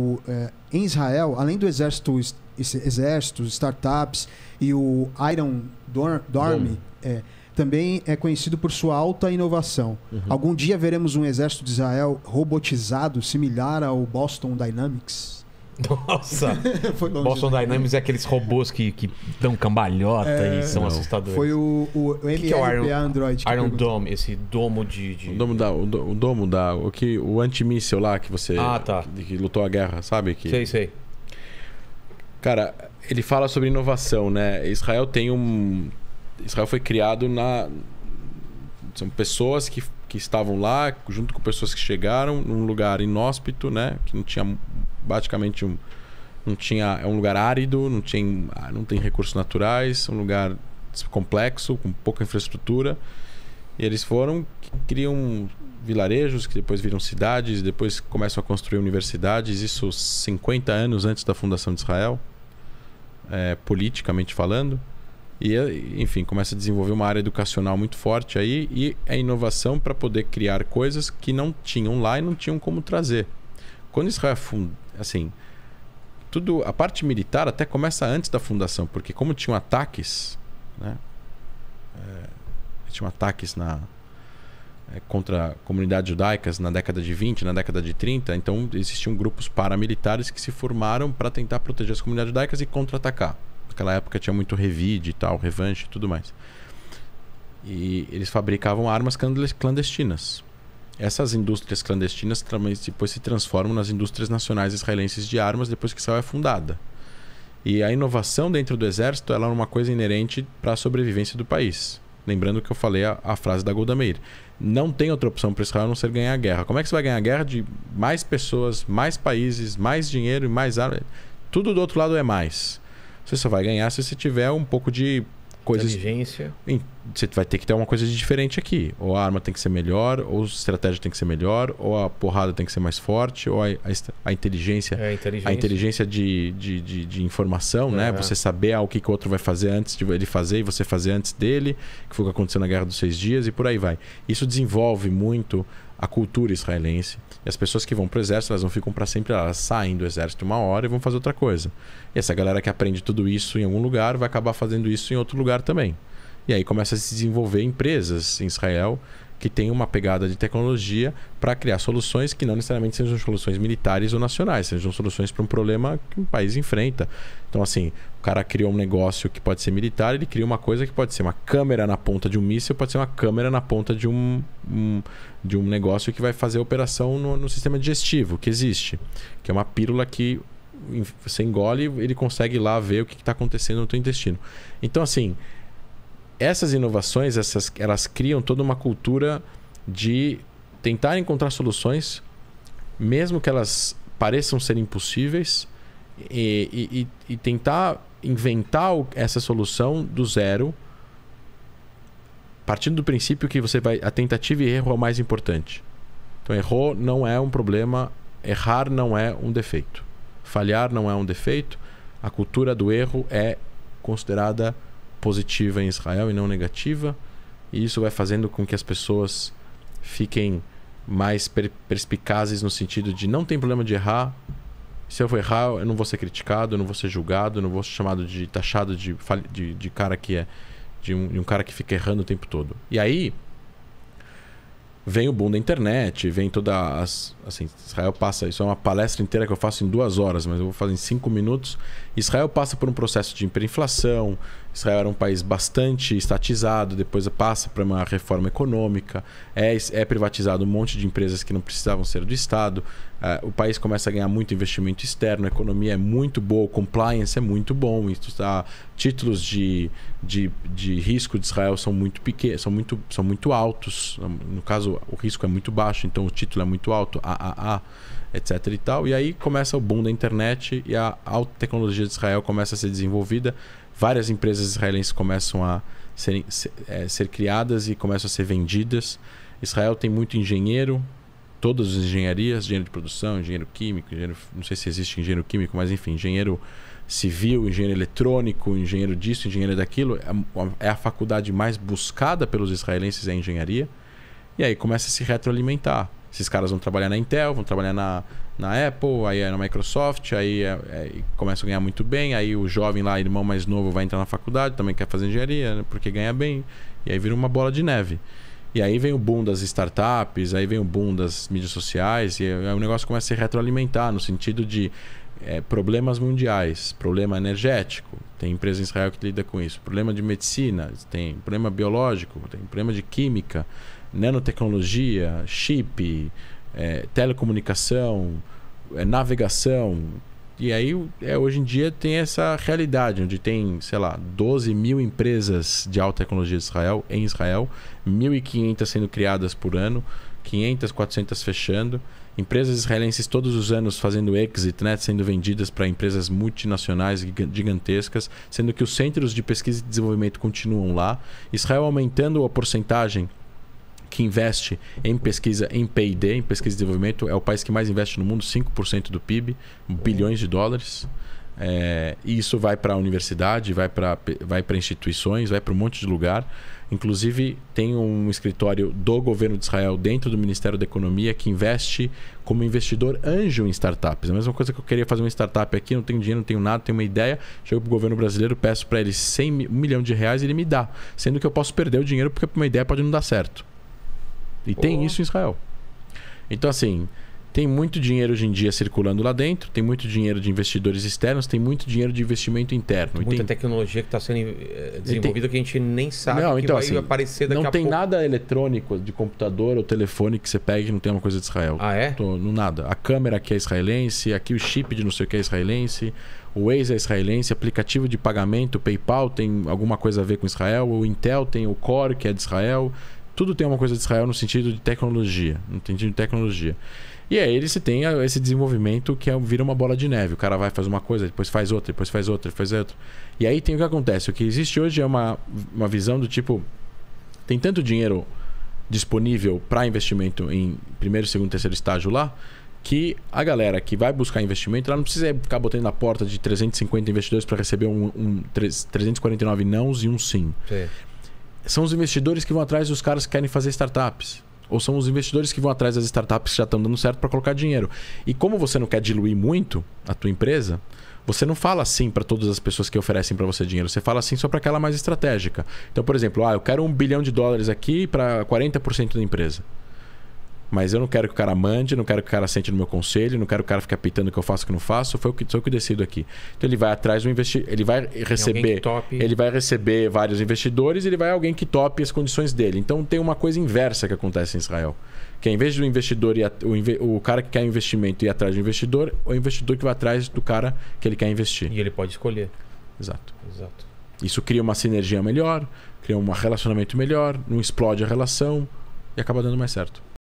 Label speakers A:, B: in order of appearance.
A: o, é, em Israel, além do exército, exército, startups e o Iron Dorme, é, também é conhecido por sua alta inovação. Uhum. Algum dia veremos um exército de Israel robotizado similar ao Boston Dynamics? Nossa! foi longe, Boston né? Dynamics é aqueles robôs que, que dão cambalhota é... e são não. assustadores. Foi o, o que que é o Iron, Android. Iron Dome, esse domo de, de. O domo da. O, o domo da. O, que, o antimíssel lá que você. Ah, tá. Que, que lutou a guerra, sabe? Que... Sei, sei. Cara, ele fala sobre inovação, né? Israel tem um. Israel foi criado na. São pessoas que que estavam lá, junto com pessoas que chegaram, num lugar inóspito, né? Que não tinha basicamente um, não tinha, é um lugar árido, não tinha, não tem recursos naturais, um lugar complexo, com pouca infraestrutura. E eles foram, criam vilarejos que depois viram cidades, depois começam a construir universidades, isso 50 anos antes da fundação de Israel, é, politicamente falando. E, enfim, começa a desenvolver uma área educacional muito forte aí e a é inovação para poder criar coisas que não tinham lá e não tinham como trazer. Quando Israel, assim, tudo a parte militar até começa antes da fundação, porque como tinham ataques, né? É, tinham ataques na é, contra comunidades judaicas na década de 20, na década de 30, então existiam grupos paramilitares que se formaram para tentar proteger as comunidades judaicas e contra-atacar. Naquela época tinha muito revide e tal, revanche e tudo mais. E eles fabricavam armas clandestinas. Essas indústrias clandestinas depois se transformam nas indústrias nacionais israelenses de armas depois que Israel é fundada. E a inovação dentro do exército ela é uma coisa inerente para a sobrevivência do país. Lembrando que eu falei a, a, frase da Golda Meir. Não tem outra opção para Israel a não ser ganhar a guerra. Como é que você vai ganhar a guerra de mais pessoas, mais países, mais dinheiro e mais armas? Tudo do outro lado é mais. Você só vai ganhar se você tiver um pouco de coisas. Inteligência. Você vai ter que ter uma coisa de diferente aqui. Ou a arma tem que ser melhor, ou a estratégia tem que ser melhor, ou a porrada tem que ser mais forte, ou a, a, a inteligência. É, a inteligência. A inteligência de, de, de, de informação, é. né? Você saber ah, o que, que o outro vai fazer antes de ele fazer e você fazer antes dele, que foi o que aconteceu na Guerra dos Seis Dias e por aí vai. Isso desenvolve muito a cultura israelense. E as pessoas que vão para o exército, elas não ficam para sempre, elas saem do exército uma hora e vão fazer outra coisa. E essa galera que aprende tudo isso em algum lugar vai acabar fazendo isso em outro lugar também. E aí começa a se desenvolver empresas em Israel que tem uma pegada de tecnologia para criar soluções que não necessariamente sejam soluções militares ou nacionais, sejam soluções para um problema que um país enfrenta. Então, assim, o cara criou um negócio que pode ser militar, ele cria uma coisa que pode ser uma câmera na ponta de um míssil, pode ser uma câmera na ponta de um, um de um negócio que vai fazer operação no, no sistema digestivo, que existe, que é uma pílula que você engole, e ele consegue lá ver o que está acontecendo no teu intestino. Então, assim, essas inovações, essas, elas criam toda uma cultura de tentar encontrar soluções, mesmo que elas pareçam ser impossíveis, e, e, e tentar inventar essa solução do zero, partindo do princípio que você vai a tentativa e erro é o mais importante. Então, errou não é um problema, errar não é um defeito, falhar não é um defeito. A cultura do erro é considerada positiva em Israel e não negativa. E isso vai fazendo com que as pessoas fiquem mais per perspicazes no sentido de não tem problema de errar. Se eu for errar, eu não vou ser criticado, eu não vou ser julgado, eu não vou ser chamado de taxado de, de, de cara que é. De um, de um cara que fica errando o tempo todo. E aí, vem o boom da internet, vem toda as. Assim, Israel passa. Isso é uma palestra inteira que eu faço em duas horas, mas eu vou fazer em cinco minutos. Israel passa por um processo de hiperinflação, Israel era um país bastante estatizado, depois passa para uma reforma econômica, é, é privatizado um monte de empresas que não precisavam ser do Estado, uh, o país começa a ganhar muito investimento externo, a economia é muito boa, o compliance é muito bom, isso tá, títulos de, de, de risco de Israel são muito pequenos, são muito, são muito altos, no caso o risco é muito baixo, então o título é muito alto, AAA, etc e tal, e aí começa o boom da internet e a alta tecnologia de Israel começa a ser desenvolvida, várias empresas israelenses começam a ser, é, ser criadas e começam a ser vendidas. Israel tem muito engenheiro, todas as engenharias, engenheiro de produção, engenheiro químico, engenheiro, não sei se existe engenheiro químico, mas enfim, engenheiro civil, engenheiro eletrônico, engenheiro disso, engenheiro daquilo. É, é a faculdade mais buscada pelos israelenses é a engenharia. E aí começa a se retroalimentar. Esses caras vão trabalhar na Intel, vão trabalhar na, na Apple, aí é na Microsoft, aí é, é, começa a ganhar muito bem, aí o jovem lá, irmão mais novo, vai entrar na faculdade, também quer fazer engenharia, né? porque ganha bem, e aí vira uma bola de neve. E aí vem o boom das startups, aí vem o boom das mídias sociais, e o negócio começa a se retroalimentar no sentido de é, problemas mundiais, problema energético, tem empresa em Israel que lida com isso, problema de medicina, tem problema biológico, tem problema de química, nanotecnologia, chip, é, telecomunicação, é, navegação, e aí, é, hoje em dia, tem essa realidade, onde tem, sei lá, 12 mil empresas de alta tecnologia de Israel, em Israel, 1.500 sendo criadas por ano, 500, 400 fechando, empresas israelenses todos os anos fazendo exit, né, sendo vendidas para empresas multinacionais gigantescas, sendo que os centros de pesquisa e desenvolvimento continuam lá, Israel aumentando a porcentagem que investe em pesquisa em PD, em pesquisa e desenvolvimento, é o país que mais investe no mundo, 5% do PIB, bilhões de dólares. É, e isso vai para a universidade, vai para vai instituições, vai para um monte de lugar. Inclusive, tem um escritório do governo de Israel dentro do Ministério da Economia que investe como investidor anjo em startups. É a mesma coisa que eu queria fazer uma startup aqui, não tenho dinheiro, não tenho nada, tenho uma ideia. Chego para o governo brasileiro, peço para ele 100 mil, milhão de reais e ele me dá. Sendo que eu posso perder o dinheiro porque uma ideia pode não dar certo. E Pô. tem isso em Israel. Então, assim, tem muito dinheiro hoje em dia circulando lá dentro, tem muito dinheiro de investidores externos, tem muito dinheiro de investimento interno. Muita tem... tecnologia que está sendo eh, desenvolvida tem... que a gente nem sabe não, que então, vai assim, aparecer daqui Não tem nada eletrônico de computador ou telefone que você pegue e não tem uma coisa de Israel. Ah, é? Tô, não, nada. A câmera aqui é israelense, aqui o chip de não sei o que é israelense, o Waze é israelense, aplicativo de pagamento, o PayPal tem alguma coisa a ver com Israel, o Intel tem o Core, que é de Israel tudo tem uma coisa de Israel no sentido de tecnologia, no sentido de tecnologia. E aí eles se tem esse desenvolvimento que é, vira uma bola de neve. O cara vai, faz uma coisa, depois faz outra, depois faz outra, depois faz outra. E aí tem o que acontece. O que existe hoje é uma, uma visão do tipo... Tem tanto dinheiro disponível para investimento em primeiro, segundo, terceiro estágio lá que a galera que vai buscar investimento, ela não precisa ficar botando na porta de 350 investidores para receber um, um 3, 349 nãos e um sim. sim são os investidores que vão atrás dos caras que querem fazer startups. Ou são os investidores que vão atrás das startups que já estão dando certo para colocar dinheiro. E como você não quer diluir muito a tua empresa, você não fala assim para todas as pessoas que oferecem para você dinheiro, você fala assim só para aquela mais estratégica. Então, por exemplo, ah, eu quero um bilhão de dólares aqui para 40% da empresa. Mas eu não quero que o cara mande, não quero que o cara sente no meu conselho, não quero que o cara fique apitando o que eu faço o que não faço, foi o que, sou eu que decido aqui. Então ele vai atrás do investir, ele vai receber, ele vai receber vários investidores, e ele vai alguém que tope as condições dele. Então tem uma coisa inversa que acontece em Israel, que é, em vez do investidor e o, o cara que quer investimento ir atrás do investidor, é o investidor que vai atrás do cara que ele quer investir. E ele pode escolher. Exato. Exato. Isso cria uma sinergia melhor, cria um relacionamento melhor, não explode a relação e acaba dando mais certo.